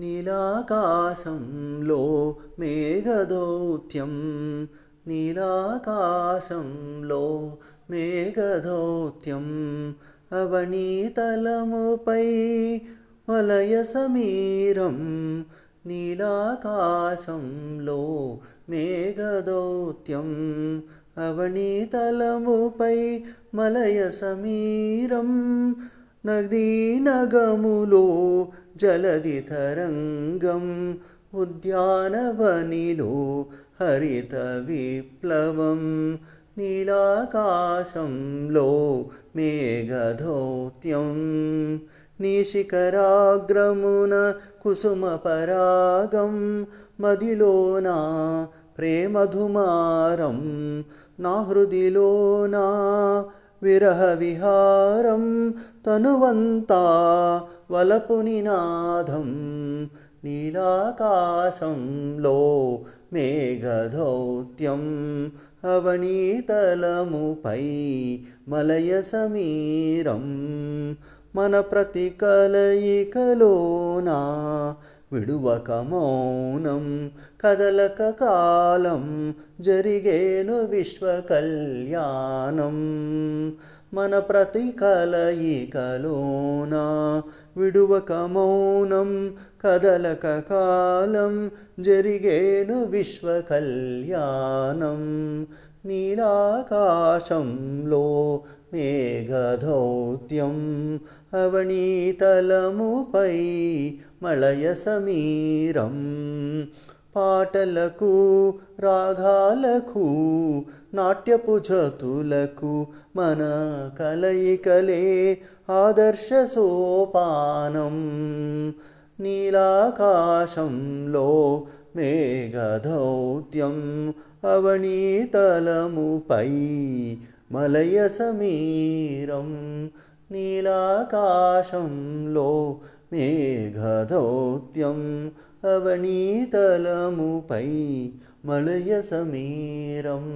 नीलाकाशं लो मेघदौत्यं नीलाकाशं लो मेघदौत्यं अवनीतलमुपै वलयसमीरं नीलाकाशं लो मेघदौत्यं अवनीतलमुपै मलयसमीरं नदीनगमुलो जलदितरङ्गम् उद्यानवनिलो हरितविप्लवम् नीलाकाशं लो नीशिकराग्रमुन निशिखराग्रमुनकुसुमपरागं मदिलोना प्रेमधुमारं नाहृदि लोना विरहविहारं तनुवन्ता वलपुनिनाधं नीलाकाशं लो मेघधौत्यम् अवनीतलमुपै मलयसमीरं मनप्रतिकलयिकलो విడువక మౌనం కదలక కాలం జరిగేను విశ్వ కళ్యాణం మన ప్రతి కలయికలోన విడువక మౌనం కదలక కాలం జరిగేను విశ్వ కళ్యాణం నీలాకాశంలో మేఘధౌత్యం అవనీతలముపై मलयसमीरं पाटलकु रागलकु नाट्यपुजतुलकु मन आदर्शसोपानं नीलाकाशं लो मेघदौत्यं अवणीतलमुपै मलयसमीरं नीलाकाशं लो मेघदौत्यम् अवनीतलमुपै मलयसमीरम्